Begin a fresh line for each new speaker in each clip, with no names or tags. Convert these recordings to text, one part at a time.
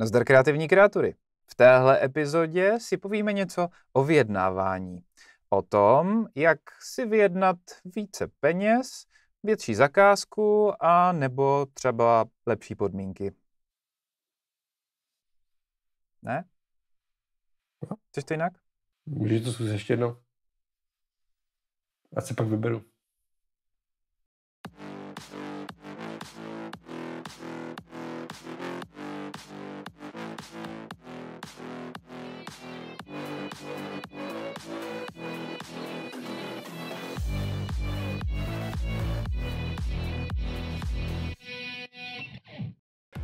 Nazdar kreativní kreatury. V téhle epizodě si povíme něco o vyjednávání. O tom, jak si vyjednat více peněz, větší zakázku a nebo třeba lepší podmínky. Ne? No. Chceš to jinak? Můžeš to
zkusit ještě jednou. Já se pak vyberu.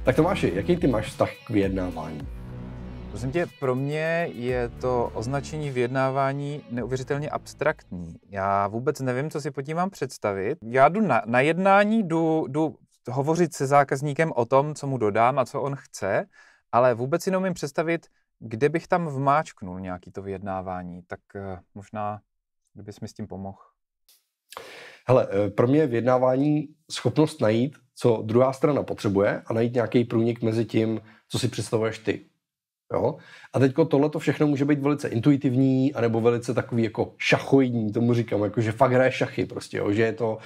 Tak Tomáši, jaký ty máš vztah k vyjednávání? Prosím tě, pro mě je to označení vyjednávání neuvěřitelně abstraktní. Já vůbec nevím, co si pod tím mám představit. Já jdu na, na jednání, jdu, jdu hovořit se zákazníkem o tom, co mu dodám a co on chce, ale vůbec si neumím představit, kde bych tam vmáčknul nějaký to vyjednávání. Tak eh, možná, kdybys mi s tím pomohl.
Hele, eh, pro mě je vyjednávání schopnost najít co druhá strana potřebuje a najít nějaký průnik mezi tím, co si představuješ ty. Jo? A teď tohle to všechno může být velice intuitivní, anebo velice takový jako šachoidní, tomu říkám, jako že fakt hraje šachy prostě, jo? že je to,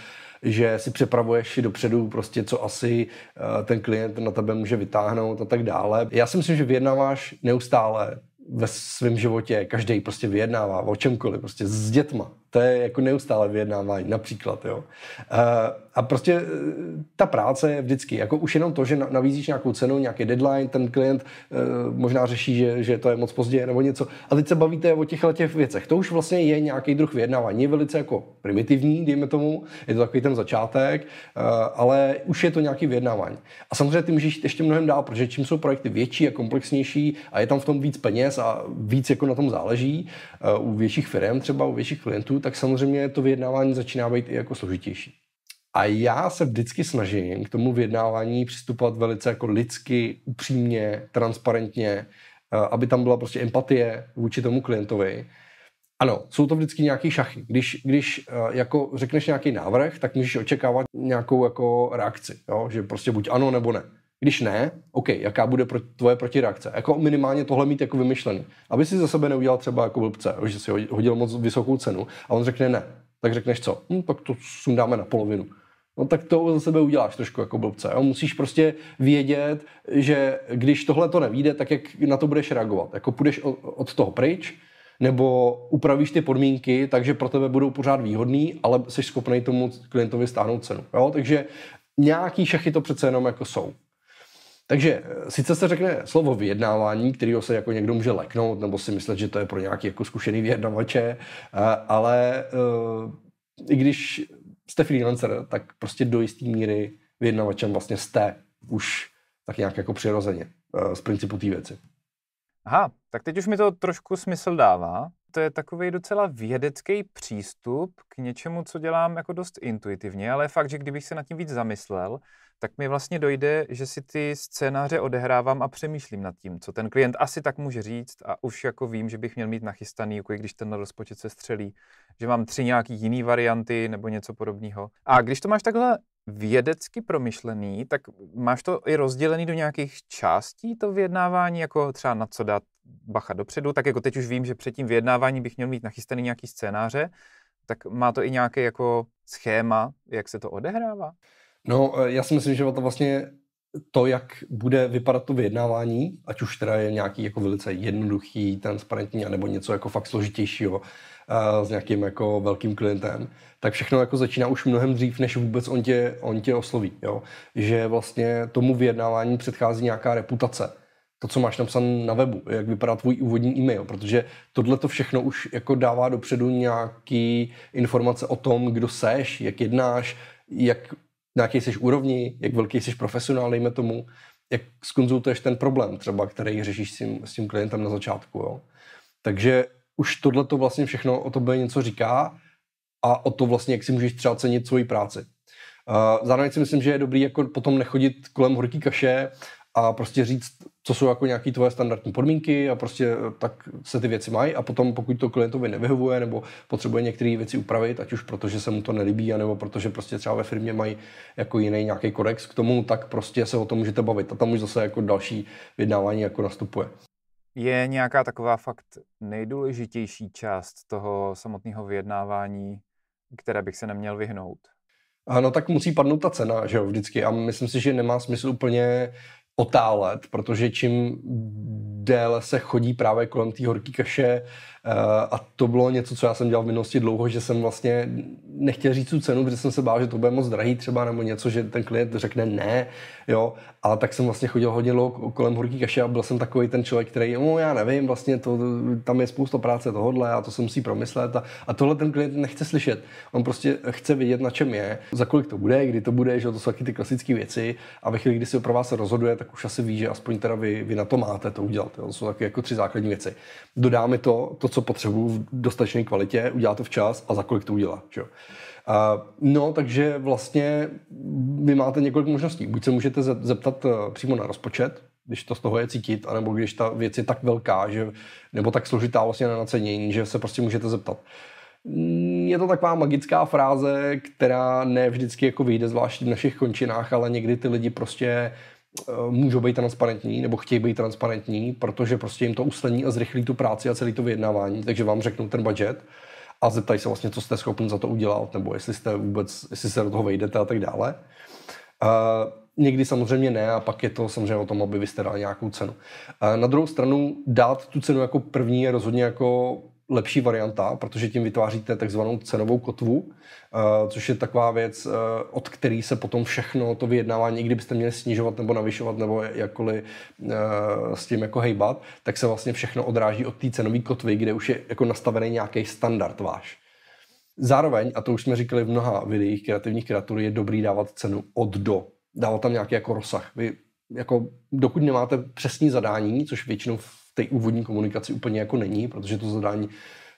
že si přepravuješ dopředu prostě, co asi eh, ten klient na tebe může vytáhnout a tak dále. Já si myslím, že vyjednáváš neustále ve svém životě, každý prostě vyjednává o čemkoliv, prostě s dětma, to je jako neustále vyjednávání, například. Jo. Eh, a prostě eh, ta práce je vždycky, jako už jenom to, že navízíš nějakou cenu, nějaký deadline, ten klient eh, možná řeší, že, že to je moc pozdě nebo něco. A teď se bavíte o těchto těch věcech. To už vlastně je nějaký druh vyjednávání. Je velice jako primitivní, dejme tomu, je to takový ten začátek, ale už je to nějaký vyjednávání. A samozřejmě ty můžeš jít ještě mnohem dál, protože čím jsou projekty větší a komplexnější a je tam v tom víc peněz a víc jako na tom záleží, u větších firm třeba, u větších klientů, tak samozřejmě to vyjednávání začíná být i jako složitější. A já se vždycky snažím k tomu vyjednávání přistupovat velice jako lidsky, upřímně, transparentně, eh, aby tam byla prostě empatie vůči tomu klientovi. Ano, jsou to vždycky nějaké šachy. Když, když eh, jako řekneš nějaký návrh, tak můžeš očekávat nějakou jako reakci, jo? že prostě buď ano nebo ne. Když ne, OK, jaká bude pro, tvoje protireakce? Jako minimálně tohle mít jako vymyšlený. Aby si za sebe neudělal třeba jako blbce, že si hodil moc vysokou cenu a on řekne ne. Tak řekneš co? Hm, tak to sundáme na polovinu. No tak to za sebe uděláš trošku jako blbce. Jo? Musíš prostě vědět, že když tohle to nevíde, tak jak na to budeš reagovat. Jako půjdeš od toho pryč, nebo upravíš ty podmínky, takže pro tebe budou pořád výhodný, ale jsi schopný tomu klientovi stáhnout cenu. Jo? Takže nějaký šachy to přece jenom jako jsou. Takže eh, sice se řekne slovo vyjednávání, kterého se jako někdo může leknout, nebo si myslet, že to je pro nějaký jako zkušený vyjednavače, eh, ale eh, i když jste freelancer, tak prostě do jisté míry vyjednavačem vlastně jste už tak nějak jako přirozeně z principu té věci.
Aha, tak teď už mi to trošku smysl dává. To je takový docela vědecký přístup k něčemu, co dělám jako dost intuitivně, ale fakt, že kdybych se nad tím víc zamyslel, tak mi vlastně dojde, že si ty scénáře odehrávám a přemýšlím nad tím, co ten klient asi tak může říct a už jako vím, že bych měl mít nachystaný, jako když ten rozpočet se střelí, že mám tři nějaký jiný varianty nebo něco podobného. A když to máš takhle vědecky promyšlený, tak máš to i rozdělený do nějakých částí to vyjednávání, jako třeba na co dát bacha dopředu, tak jako teď už vím, že před tím vyjednávání bych měl mít nachystaný nějaký scénáře, tak má to i nějaké jako schéma, jak se to odehrává? No, eh, já si myslím, že to vlastně to, jak bude vypadat to vyjednávání,
ať už teda je nějaký jako velice jednoduchý, transparentní, anebo něco jako fakt složitějšího a, eh, s nějakým jako velkým klientem, tak všechno jako začíná už mnohem dřív, než vůbec on tě, on tě osloví. Jo? Že vlastně tomu vyjednávání předchází nějaká reputace to, co máš napsané na webu, jak vypadá tvůj úvodní e-mail, protože tohle to všechno už jako dává dopředu nějaký informace o tom, kdo seš, jak jednáš, jak na jaké jsi úrovni, jak velký jsi profesionál, dejme tomu, jak skonzultuješ ten problém třeba, který řešíš s tím, s tím klientem na začátku. Jo. Takže už tohle to vlastně všechno o tobě něco říká a o to vlastně, jak si můžeš třeba cenit svoji práci. Uh, zároveň si myslím, že je dobrý jako potom nechodit kolem horký kaše a prostě říct, co jsou jako nějaké tvoje standardní podmínky a prostě eh, tak se ty věci mají a potom pokud to klientovi nevyhovuje nebo potřebuje některé věci upravit, ať už protože se mu to nelíbí, nebo protože prostě třeba ve firmě mají jako jiný nějaký kodex k tomu, tak prostě se o tom můžete bavit a tam už zase jako další vydávání jako nastupuje.
Je nějaká taková fakt nejdůležitější část toho samotného vyjednávání, které bych se neměl vyhnout?
No tak musí padnout ta cena, že jo, vždycky. A myslím si, že nemá smysl úplně otálet, protože čím déle se chodí právě kolem té horké kaše, Eh, a to bylo něco, co já jsem dělal v minulosti dlouho, že jsem vlastně nechtěl říct tu cenu, protože jsem se bál, že to bude moc drahý třeba nebo něco, že ten klient řekne ne, jo. Ale tak jsem vlastně chodil hodně kolem horký kaše a byl jsem takový ten člověk, který, no já nevím, vlastně to, tam je spousta práce tohodle a to se musí promyslet. A, a tohle ten klient nechce slyšet. On prostě chce vidět, na čem je, za kolik to bude, kdy to bude, že to jsou taky ty klasické věci. A ve chvíli, kdy se pro vás rozhoduje, tak už asi ví, že aspoň teda vy, vy na to máte to udělat. Jo. To jsou taky jako tři základní věci. Dodáme to, to co potřebuju v dostatečné kvalitě, udělá to včas a za kolik to udělá. Čo? A, no, takže vlastně vy máte několik možností. Buď se můžete zeptat eh, přímo na rozpočet, když to z toho je cítit, anebo když ta věc je tak velká, že, nebo tak složitá vlastně na nacenění, že se prostě můžete zeptat. Mm, je to taková magická fráze, která ne vždycky jako vyjde, zvláště v našich končinách, ale někdy ty lidi prostě Eh, můžou být transparentní nebo chtějí být transparentní, protože prostě jim to usnadní a zrychlí tu práci a celý to vyjednávání, takže vám řeknou ten budget a zeptají se vlastně, co jste schopni za to udělat, nebo jestli jste vůbec, jestli se do toho vejdete a tak dále. Uh, někdy samozřejmě ne a pak je to samozřejmě o tom, aby vy jste dali nějakou cenu. Uh, na druhou stranu dát tu cenu jako první je rozhodně jako lepší varianta, protože tím vytváříte takzvanou cenovou kotvu, eh, což je taková věc, eh, od který se potom všechno to vyjednávání, kdybyste měli snižovat nebo navyšovat nebo jakkoliv eh, s tím jako hejbat, tak se vlastně všechno odráží od té cenové kotvy, kde už je jako nastavený nějaký standard váš. Zároveň, a to už jsme říkali v mnoha videích kreativních kreatur, je dobrý dávat cenu od do. Dávat tam nějaký jako rozsah. Vy jako dokud nemáte přesní zadání, což většinou v té úvodní komunikaci úplně jako není, protože to zadání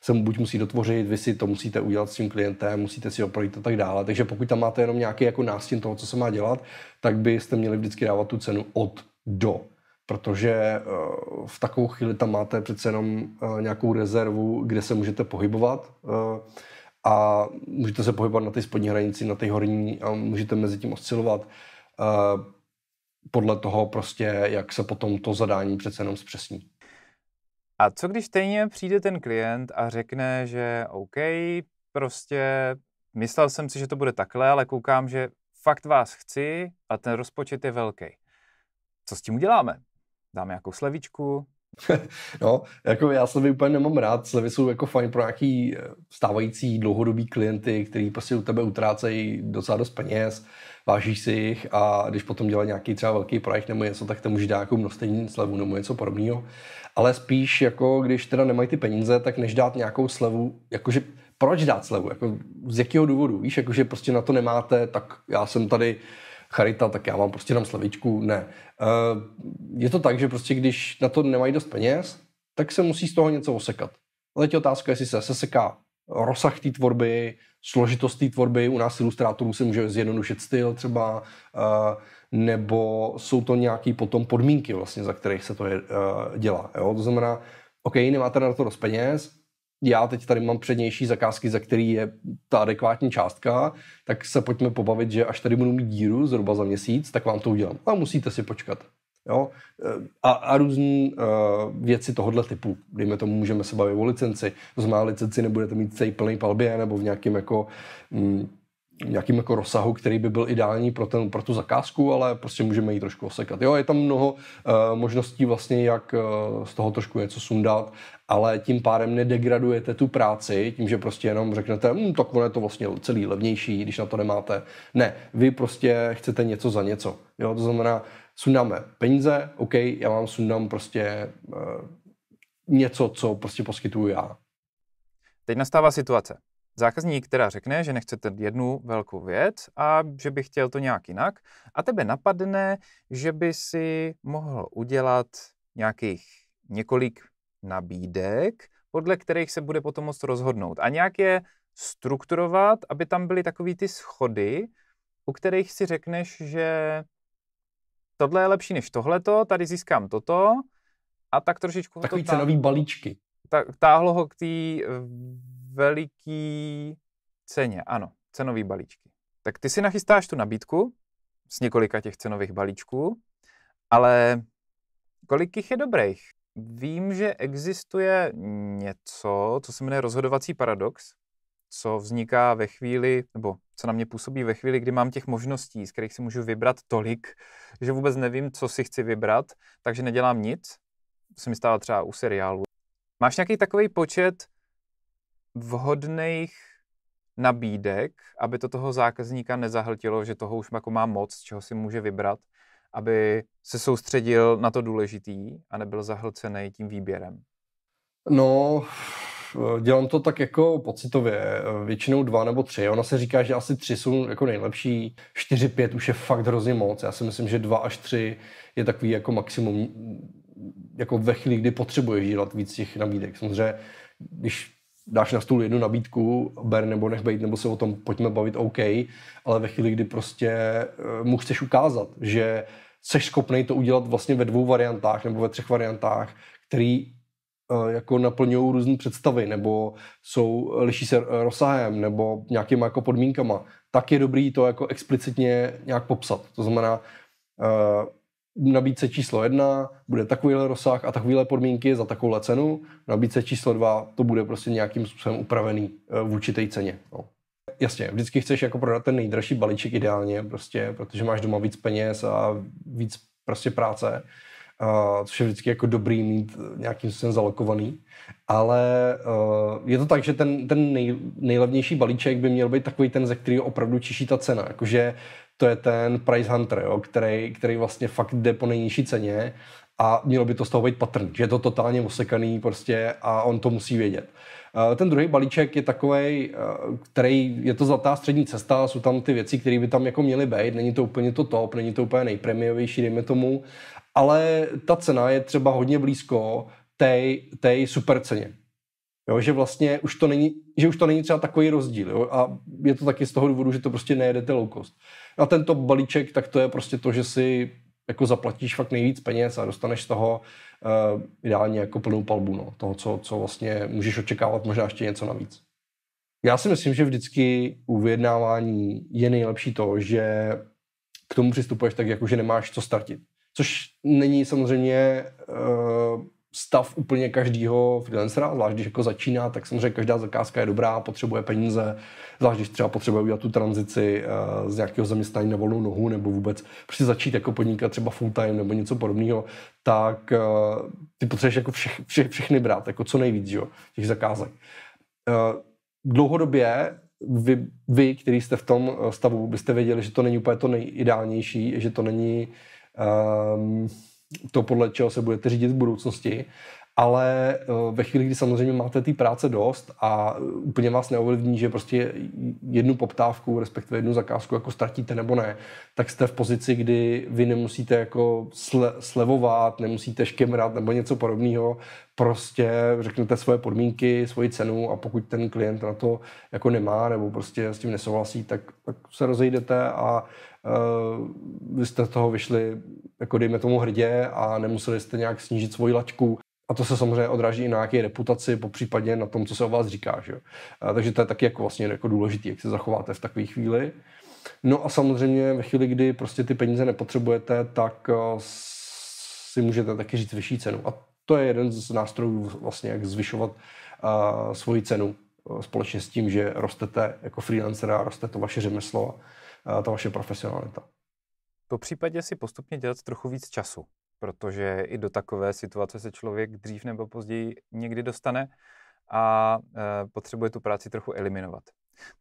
se buď musí dotvořit, vy si to musíte udělat s tím klientem, musíte si ho projít a tak dále. Takže pokud tam máte jenom nějaký jako nástin toho, co se má dělat, tak byste měli vždycky dávat tu cenu od do. Protože eh, v takovou chvíli tam máte přece jenom eh, nějakou rezervu, kde se můžete pohybovat eh, a můžete se pohybovat na té spodní hranici, na té horní a můžete mezi tím oscilovat podle toho prostě, jak se potom to
zadání přece jenom zpřesní. A co když stejně přijde ten klient a řekne, že OK, prostě myslel jsem si, že to bude takhle, ale koukám, že fakt vás chci a ten rozpočet je velký. Co s tím uděláme?
Dáme jakou slevičku, no, jako já slevy úplně nemám rád. Slevy jsou jako fajn pro nějaký eh, stávající dlouhodobý klienty, který prostě u tebe utrácejí docela dost peněz, vážíš si jich a když potom dělá nějaký třeba velký projekt nebo něco, tak to může dát jako množstevní slevu nebo něco podobného. Ale spíš jako, když teda nemají ty peníze, tak než dát nějakou slevu, jakože proč dát slevu, jako z jakého důvodu, víš, jakože prostě na to nemáte, tak já jsem tady charita, tak já vám prostě dám slevičku. Ne. Eh, je to tak, že prostě když na to nemají dost peněz, tak se musí z toho něco osekat. Ale teď je otázka, jestli se seseká rozsah té tvorby, složitost té tvorby, u nás ilustrátorů se může zjednodušit styl třeba, eh, nebo jsou to nějaké potom podmínky, vlastně, za kterých se to je, eh, dělá. Jo? To znamená, OK, nemáte na to dost peněz, já teď tady mám přednější zakázky, za který je ta adekvátní částka, tak se pojďme pobavit, že až tady budu mít díru zhruba za měsíc, tak vám to udělám. A musíte si počkat. Jo? A, a různé uh, eh, věci tohohle typu. Dejme tomu, můžeme se bavit o licenci. To znamená, licenci nebudete mít celý plný palbě nebo v nějakém jako... Mm, nějakým jako rozsahu, který by byl ideální pro, ten, pro tu zakázku, ale prostě můžeme ji trošku osekat. Jo, je tam mnoho uh, možností vlastně, jak uh, z toho trošku něco sundat, ale tím pádem nedegradujete tu práci, tím, že prostě jenom řeknete, hm, tak ono je to vlastně celý levnější, když na to nemáte. Ne, vy prostě chcete něco za něco. Jo, to znamená, sundáme peníze, OK, já vám
sundám prostě uh, něco, co prostě poskytuju já. Teď nastává situace. Zákazník teda řekne, že nechcete jednu velkou věc a že by chtěl to nějak jinak a tebe napadne, že by si mohl udělat nějakých několik nabídek, podle kterých se bude potom moct rozhodnout a nějak je strukturovat, aby tam byly takový ty schody, u kterých si řekneš, že tohle je lepší než tohleto, tady získám toto a tak trošičku... Takový to tá... cenový balíčky. Tak táhlo ho k té eh, veliký ceně, ano, cenový balíčky. Tak ty si nachystáš tu nabídku z několika těch cenových balíčků, ale kolik jich je dobrých? Vím, že existuje něco, co se jmenuje rozhodovací paradox, co vzniká ve chvíli, nebo co na mě působí ve chvíli, kdy mám těch možností, z kterých si můžu vybrat tolik, že vůbec nevím, co si chci vybrat, takže nedělám nic. To se mi stává třeba u seriálu. Máš nějaký takový počet vhodných nabídek, aby to toho zákazníka nezahltilo, že toho už jako má moc, čeho si může vybrat, aby se soustředil na to důležitý a nebyl zahlcený tím výběrem?
No, dělám to tak jako pocitově, většinou dva nebo tři. Ona se říká, že asi tři jsou jako nejlepší, čtyři, pět už je fakt hrozně moc. Já si myslím, že dva až tři je takový jako maximum, jako ve chvíli, kdy potřebuješ dělat víc těch nabídek. Samozřejmě, když dáš na stůl jednu nabídku, ber nebo nech bejt, nebo se o tom pojďme bavit OK, ale ve chvíli, kdy prostě eh, mu chceš ukázat, že jsi schopný to udělat vlastně ve dvou variantách nebo ve třech variantách, který eh, jako naplňují různé představy, nebo jsou, eh, liší se rozsahem, nebo nějakýma jako podmínkama, tak je dobrý to jako explicitně nějak popsat. To znamená, nabídce číslo jedna bude takovýhle rozsah a takovýhle podmínky za takovouhle cenu, nabídce číslo dva to bude prostě nějakým způsobem upravený eh, v určité ceně. No. Jasně, vždycky chceš jako prodat ten nejdražší balíček ideálně, prostě, protože máš doma víc peněz a víc prostě práce, uh, což je vždycky jako dobrý mít eh, nějakým způsobem zalokovaný. Ale uh, je to tak, že ten, ten nej, nejlevnější balíček by měl být takový ten, ze kterého opravdu čiší ta cena. Jakože uh, to je ten Price Hunter, jo, který, který vlastně fakt jde po nejnižší ceně a mělo by to z toho být patrný, že je to totálně osekaný prostě a on to musí vědět. Eh, ten druhý balíček je takový, eh, který je to zlatá střední cesta, jsou tam ty věci, které by tam jako měly být, není to úplně to top, není to úplně nejpremiovější, dejme tomu, ale ta cena je třeba hodně blízko té, té super ceně. Jo, že vlastně už to není, že už to není třeba takový rozdíl. Jo? A je to taky z toho důvodu, že to prostě nejedete low cost. A tento balíček, tak to je prostě to, že si jako zaplatíš fakt nejvíc peněz a dostaneš z toho uh, ideálně jako plnou palbu, no, toho, co, co vlastně můžeš očekávat, možná ještě něco navíc. Já si myslím, že vždycky u vyjednávání je nejlepší to, že k tomu přistupuješ tak, jako že nemáš co startit. Což není samozřejmě uh, stav úplně každého freelancera, zvlášť když jako začíná, tak samozřejmě každá zakázka je dobrá, potřebuje peníze, zvlášť když třeba potřebuje udělat tu tranzici eh, z nějakého zaměstnání na volnou nohu nebo vůbec prostě začít jako podnikat třeba full time nebo něco podobného, tak eh, ty potřebuješ jako všech, vše, všechny brát, jako co nejvíc, jo, těch zakázek. Eh, dlouhodobě vy, vy, který jste v tom stavu, byste věděli, že to není úplně to nejideálnější, že to není um, to, podle čeho se budete řídit v budoucnosti. Ale eh, ve chvíli, kdy samozřejmě máte té práce dost a eh, úplně vás neovlivní, že prostě jednu poptávku, respektive jednu zakázku jako ztratíte nebo ne, tak jste v pozici, kdy vy nemusíte jako sle- slevovat, nemusíte škemrat nebo něco podobného. Prostě řeknete svoje podmínky, svoji cenu a pokud ten klient na to jako nemá nebo prostě s tím nesouhlasí, tak, tak se rozejdete a Eh, vy jste toho vyšli, jako dejme tomu, hrdě a nemuseli jste nějak snížit svoji lačku. A to se samozřejmě odráží i na nějaké reputaci, popřípadně na tom, co se o vás říká. Že? Eh, takže to je taky jako vlastně jako důležité, jak se zachováte v takové chvíli. No a samozřejmě ve chvíli, kdy prostě ty peníze nepotřebujete, tak eh, si můžete taky říct vyšší cenu. A to je jeden z nástrojů vlastně, jak zvyšovat svoji cenu společně s tím, že rostete jako freelancer a roste to vaše řemeslo Eh, ta vaše
profesionalita. Po případě si postupně dělat trochu víc času, protože i do takové situace se člověk dřív nebo později někdy dostane a eh, potřebuje tu práci trochu eliminovat.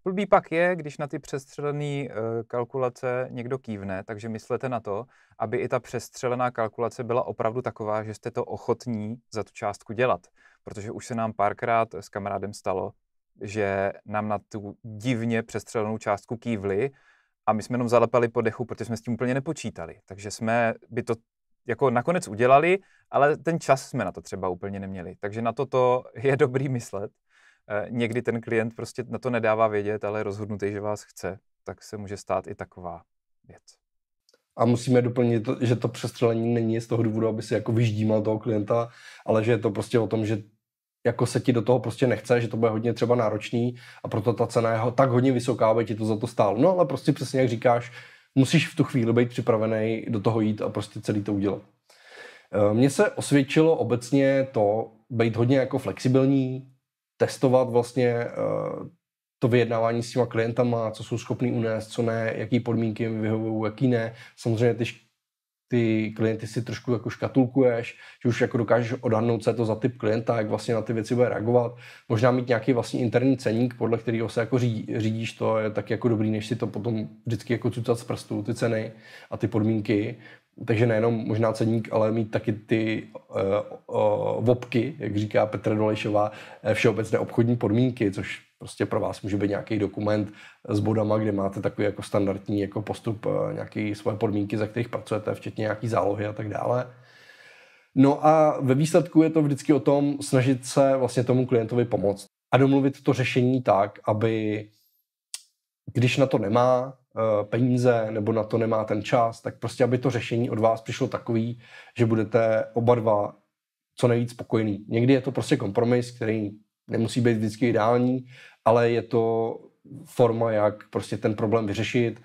Blbý pak je, když na ty přestřelené eh, kalkulace někdo kývne, takže myslete na to, aby i ta přestřelená kalkulace byla opravdu taková, že jste to ochotní za tu částku dělat. Protože už se nám párkrát s kamarádem stalo, že nám na tu divně přestřelenou částku kývli a my jsme jenom zalepali po dechu, protože jsme s tím úplně nepočítali. Takže jsme by to jako nakonec udělali, ale ten čas jsme na to třeba úplně neměli. Takže na toto je dobrý myslet. Eh, někdy ten klient prostě na to nedává vědět, ale je rozhodnutý, že vás chce, tak se může stát i taková věc.
A musíme doplnit, že to přestřelení není z toho důvodu, aby se jako vyždímal toho klienta, ale že je to prostě o tom, že jako se ti do toho prostě nechce, že to bude hodně třeba náročný a proto ta cena je tak hodně vysoká, aby ti to za to stálo. No ale prostě přesně jak říkáš, musíš v tu chvíli být připravený do toho jít a prostě celý to udělat. Eh, mně se osvědčilo obecně to být hodně jako flexibilní, testovat vlastně eh, to vyjednávání s těma klientama, co jsou schopný unést, co ne, jaký podmínky jim vyhovují, jaký ne. Samozřejmě ty ty klienty si trošku jako škatulkuješ, že už jako dokážeš odhadnout, co je to za typ klienta, jak vlastně na ty věci bude reagovat. Možná mít nějaký vlastní interní ceník, podle kterého se jako řídí, řídíš, to je tak jako dobrý, než si to potom vždycky jako cucat z prstů, ty ceny a ty podmínky. Takže nejenom možná ceník, ale mít taky ty uh, uh, vopky, jak říká Petra Dolešová, všeobecné obchodní podmínky, což prostě pro vás může být nějaký dokument s bodama, kde máte takový jako standardní jako postup, eh, nějaké svoje podmínky, za kterých pracujete, včetně nějaký zálohy a tak dále. No a ve výsledku je to vždycky o tom snažit se vlastně tomu klientovi pomoct a domluvit to řešení tak, aby když na to nemá eh, peníze nebo na to nemá ten čas, tak prostě, aby to řešení od vás přišlo takový, že budete oba dva co nejvíc spokojený. Někdy je to prostě kompromis, který nemusí být vždycky ideální, ale je to forma, jak prostě ten problém vyřešit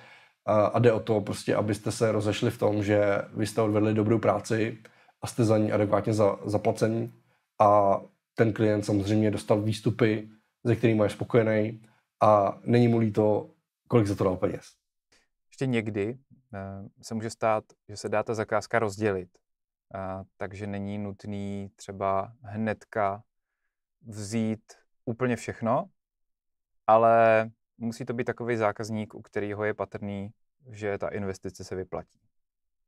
a, a jde o to prostě, abyste se rozešli v tom, že vy jste odvedli dobrou práci a jste za ní adekvátně za, zaplacení a ten klient samozřejmě dostal výstupy, ze kterými je spokojený a není mu líto, kolik za to dal peněz.
Ještě někdy eh, se může stát, že se dá ta zakázka rozdělit, takže není nutný třeba hnedka vzít úplně všechno, ale musí to být takový zákazník, u kterého je patrný, že ta investice se vyplatí.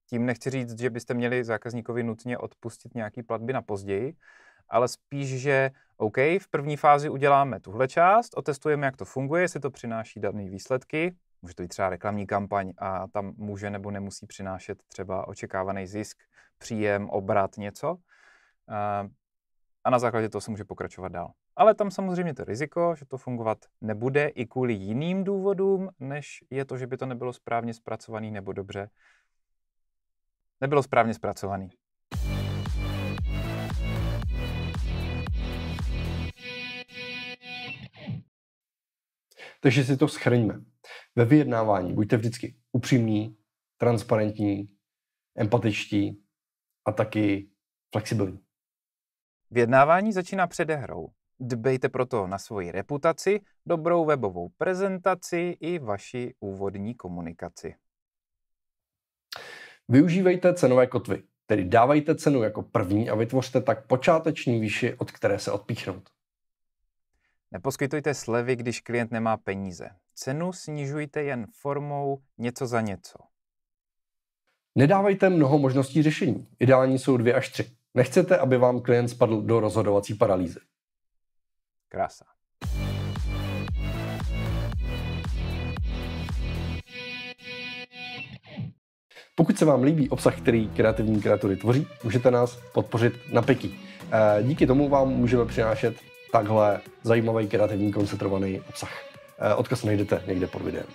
Tím nechci říct, že byste měli zákazníkovi nutně odpustit nějaký platby na později, ale spíš, že OK, v první fázi uděláme tuhle část, otestujeme, jak to funguje, jestli to přináší dané výsledky, může to být třeba reklamní kampaň a tam může nebo nemusí přinášet třeba očekávaný zisk, příjem, obrat, něco. A na základě toho se může pokračovat dál. Ale tam samozřejmě to riziko, že to fungovat nebude i kvůli jiným důvodům, než je to, že by to nebylo správně zpracovaný nebo dobře. Nebylo správně zpracovaný.
Takže si to schrňme. Ve vyjednávání buďte vždycky upřímní,
transparentní, empatičtí a taky flexibilní. Vyjednávání začíná předehrou. Dbejte proto na svoji reputaci, dobrou webovou prezentaci i vaši úvodní komunikaci. Využívejte cenové kotvy, tedy dávajte cenu jako první a vytvořte tak počáteční výši, od které se odpíchnout. Neposkytujte slevy, když klient nemá peníze. Cenu snižujte jen formou něco za něco.
Nedávajte mnoho možností řešení. Ideální jsou dvě až tři. Nechcete, aby vám klient spadl do rozhodovací paralýzy. Krása. Pokud se vám líbí obsah, který kreativní kreatury tvoří, můžete nás podpořit na peky. Eh, díky tomu vám můžeme přinášet takhle zajímavý kreativní koncentrovaný obsah. Eh, odkaz najdete někde pod videem.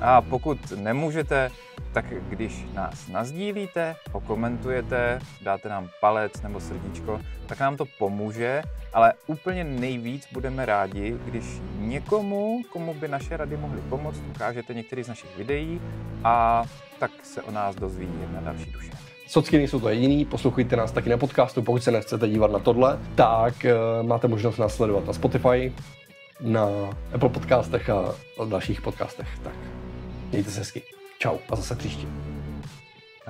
A pokud nemůžete, tak když nás nazdílíte, okomentujete, dáte nám palec nebo srdíčko, tak nám to pomůže, ale úplně nejvíc budeme rádi, když někomu, komu by naše rady mohly pomoct, ukážete některý z našich videí a tak se o nás dozví jedna další duše.
Socky nejsou to jediný, poslouchejte nás taky na podcastu, pokud se nechcete dívat na tohle, tak eh, máte možnost nás sledovat na Spotify, na Apple podcastech a dalších podcastech. Tak Mějte se hezky.
Čau a zase příště.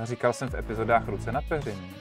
Říkal jsem v epizodách ruce na peřině.